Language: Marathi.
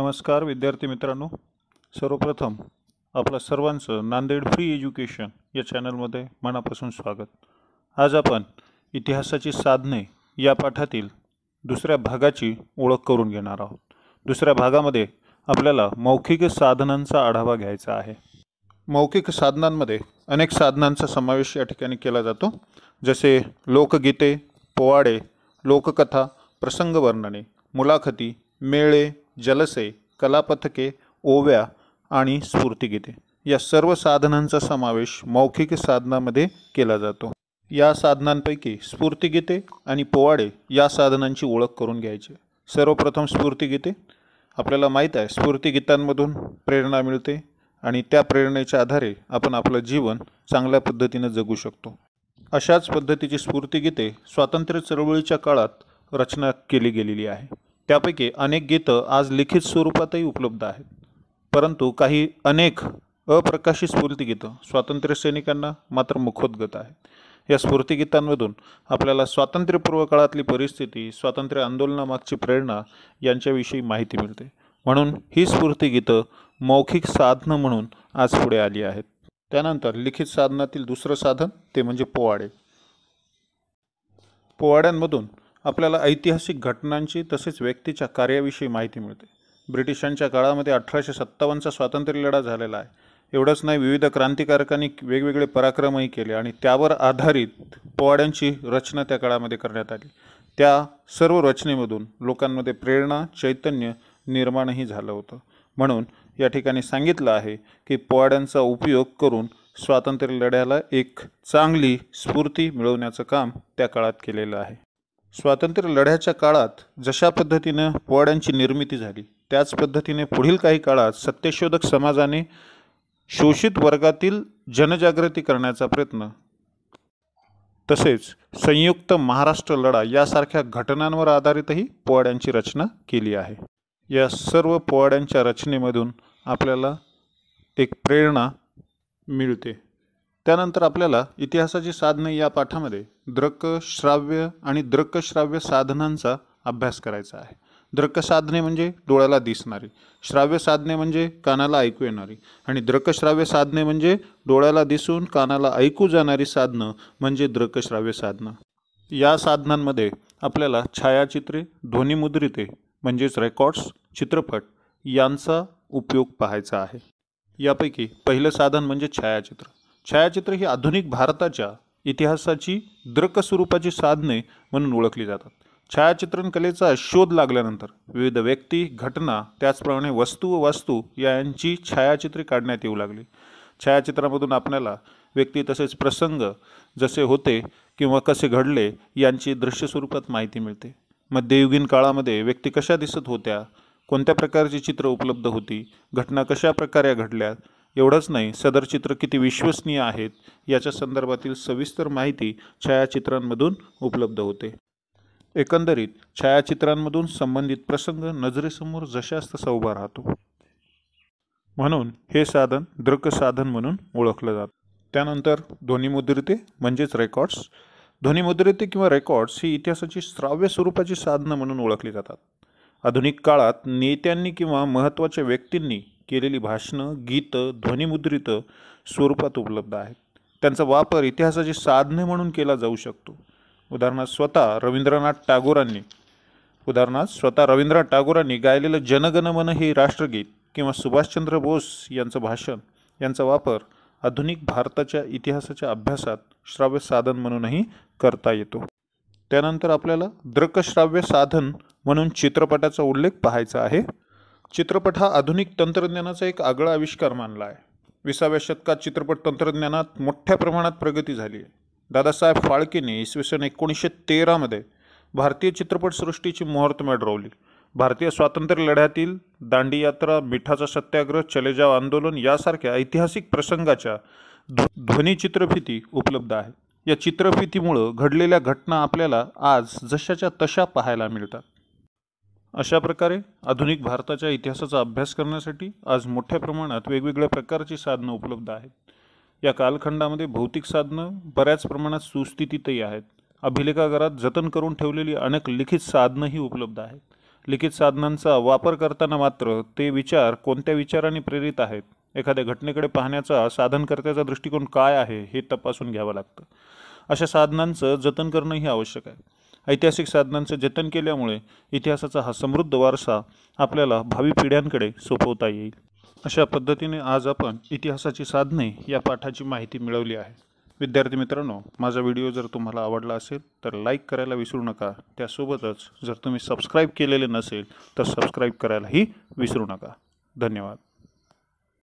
नमस्कार विद्यार्थी मित्रांनो सर्वप्रथम आपलं सर्वांचं नांदेड फ्री एज्युकेशन या चॅनलमध्ये मनापासून स्वागत आज आपण इतिहासाची साधने या पाठातील दुसऱ्या भागाची ओळख करून घेणार आहोत दुसऱ्या भागामध्ये आपल्याला मौखिक साधनांचा आढावा घ्यायचा आहे मौखिक साधनांमध्ये अनेक साधनांचा समावेश या ठिकाणी केला जातो जसे लोकगीते पोवाडे लोककथा प्रसंग वर्णने मुलाखती मेळे जलसे कलापथके ओव्या आणि स्फूर्तिगीते या सर्व साधनांचा समावेश मौखिक साधनामध्ये केला जातो या साधनांपैकी स्फूर्तिगीते आणि पोवाडे या साधनांची ओळख करून घ्यायची सर्वप्रथम स्फूर्तिगीते आपल्याला माहीत आहे स्फूर्तिगीतांमधून प्रेरणा मिळते आणि त्या प्रेरणेच्या आधारे आपण आपलं जीवन चांगल्या पद्धतीनं जगू शकतो अशाच पद्धतीची स्फूर्तिगीते स्वातंत्र्य चळवळीच्या काळात रचना केली गेलेली आहे त्यापैकी अनेक गीतं आज लिखित स्वरूपातही उपलब्ध आहेत परंतु काही अनेक अप्रकाशित स्वातंत्र्य सैनिकांना मात्र मुखोद्गत आहेत या गीतांमधून आपल्याला स्वातंत्र्यपूर्व काळातली परिस्थिती स्वातंत्र्य आंदोलनामागची प्रेरणा यांच्याविषयी माहिती मिळते म्हणून ही स्फूर्तीगीतं मौखिक साधनं म्हणून आज पुढे आली आहेत त्यानंतर लिखित साधनातील दुसरं साधन ते म्हणजे पोवाडे पोवाड्यांमधून आपल्याला ऐतिहासिक घटनांची तसेच व्यक्तीच्या कार्याविषयी माहिती मिळते ब्रिटिशांच्या काळामध्ये अठराशे सत्तावन्नचा स्वातंत्र्यलढा झालेला आहे एवढंच नाही विविध क्रांतिकारकांनी वेगवेगळे पराक्रमही केले आणि त्यावर आधारित पोवाड्यांची रचना त्या काळामध्ये करण्यात आली त्या सर्व रचनेमधून लोकांमध्ये प्रेरणा चैतन्य निर्माणही झालं होतं म्हणून या ठिकाणी सांगितलं आहे की पोवाड्यांचा उपयोग करून स्वातंत्र्य लढ्याला एक चांगली स्फूर्ती मिळवण्याचं काम त्या काळात केलेलं आहे स्वातंत्र्य लढ्याच्या काळात जशा पद्धतीनं पोवाड्यांची निर्मिती झाली त्याच पद्धतीने पुढील काही काळात सत्यशोधक समाजाने शोषित वर्गातील जनजागृती करण्याचा प्रयत्न तसेच संयुक्त महाराष्ट्र लढा यासारख्या घटनांवर आधारितही पोवाड्यांची रचना केली आहे या सर्व पोवाड्यांच्या रचनेमधून आपल्याला एक प्रेरणा मिळते त्यानंतर आपल्याला इतिहासाची साधने या पाठामध्ये श्राव्य आणि दृकश्राव्य साधनांचा अभ्यास करायचा आहे साधने म्हणजे डोळ्याला दिसणारी श्राव्य साधने म्हणजे कानाला ऐकू येणारी आणि दृकश्राव्य साधने म्हणजे डोळ्याला दिसून कानाला ऐकू जाणारी साधनं म्हणजे दृकश्राव्य साधनं या साधनांमध्ये आपल्याला छायाचित्रे ध्वनिमुद्रिते म्हणजेच रेकॉर्ड्स चित्रपट यांचा उपयोग पाहायचा आहे यापैकी पहिलं साधन म्हणजे छायाचित्र छायाचित्र ही आधुनिक भारताच्या इतिहासाची द्रक स्वरूपाची साधने म्हणून ओळखली जातात छायाचित्रण कलेचा शोध लागल्यानंतर विविध व्यक्ती घटना त्याचप्रमाणे वस्तू व वास्तू यांची छायाचित्रे काढण्यात येऊ लागली छायाचित्रामधून आपल्याला व्यक्ती तसेच प्रसंग जसे होते किंवा कसे घडले यांची दृश्य स्वरूपात माहिती मिळते मध्ययुगीन काळामध्ये व्यक्ती कशा दिसत होत्या कोणत्या प्रकारची चित्र उपलब्ध होती घटना कशा प्रकारे घडल्या एवढंच नाही सदर चित्र किती विश्वसनीय आहेत याच्या संदर्भातील सविस्तर माहिती छायाचित्रांमधून उपलब्ध होते एकंदरीत छायाचित्रांमधून संबंधित प्रसंग नजरेसमोर जशास्तसा तसा उभा राहतो म्हणून हे साधन दृक साधन म्हणून ओळखलं जात त्यानंतर ध्वनिमुद्रिते म्हणजेच रेकॉर्ड्स ध्वनिमुद्रिते किंवा रेकॉर्ड्स ही इतिहासाची श्राव्य स्वरूपाची साधनं म्हणून ओळखली जातात आधुनिक काळात नेत्यांनी किंवा महत्त्वाच्या व्यक्तींनी केलेली भाषणं गीतं ध्वनिमुद्रित स्वरूपात उपलब्ध आहेत त्यांचा वापर इतिहासाची साधने म्हणून केला जाऊ शकतो उदाहरणार्थ स्वतः रवींद्रनाथ टागोरांनी उदाहरणार्थ स्वतः रवींद्रनाथ टागोरांनी गायलेलं जनगणमन हे राष्ट्रगीत किंवा सुभाषचंद्र बोस यांचं भाषण यांचा वापर आधुनिक भारताच्या इतिहासाच्या अभ्यासात श्राव्य साधन म्हणूनही करता येतो त्यानंतर आपल्याला दृकश्राव्य साधन म्हणून चित्रपटाचा उल्लेख पाहायचा आहे चित्रपट हा आधुनिक तंत्रज्ञानाचा एक आगळा आविष्कार मानला आहे विसाव्या शतकात चित्रपट तंत्रज्ञानात मोठ्या प्रमाणात प्रगती झाली आहे दादासाहेब फाळकेने इसवी सन एकोणीसशे तेरामध्ये भारतीय चित्रपटसृष्टीची मुहूर्तमेढ रोवली भारतीय स्वातंत्र्य लढ्यातील दांडी यात्रा मिठाचा सत्याग्रह चलेजाव आंदोलन यासारख्या ऐतिहासिक प्रसंगाच्या चित्रफिती उपलब्ध आहे या चित्रफितीमुळं घडलेल्या घटना आपल्याला आज जशाच्या तशा पाहायला मिळतात अशा प्रकारे आधुनिक भारताच्या इतिहासाचा अभ्यास करण्यासाठी आज मोठ्या प्रमाणात वेगवेगळ्या प्रकारची साधनं उपलब्ध आहेत या कालखंडामध्ये भौतिक साधनं बऱ्याच प्रमाणात सुस्थितीतही आहेत अभिलेखागारात जतन करून ठेवलेली अनेक लिखित साधनंही उपलब्ध आहेत लिखित साधनांचा वापर करताना मात्र ते विचार कोणत्या विचाराने प्रेरित आहेत एखाद्या घटनेकडे पाहण्याचा साधनकर्त्याचा दृष्टिकोन काय आहे हे तपासून घ्यावं लागतं अशा साधनांचं जतन करणंही आवश्यक आहे ऐतिहासिक साधनांचे जतन केल्यामुळे इतिहासाचा हा समृद्ध वारसा आपल्याला भावी पिढ्यांकडे सोपवता येईल अशा पद्धतीने आज आपण इतिहासाची साधने या पाठाची माहिती मिळवली आहे विद्यार्थी मित्रांनो माझा व्हिडिओ जर तुम्हाला आवडला असेल तर लाईक करायला विसरू नका त्यासोबतच जर तुम्ही सबस्क्राईब केलेले नसेल तर सबस्क्राईब करायलाही विसरू नका धन्यवाद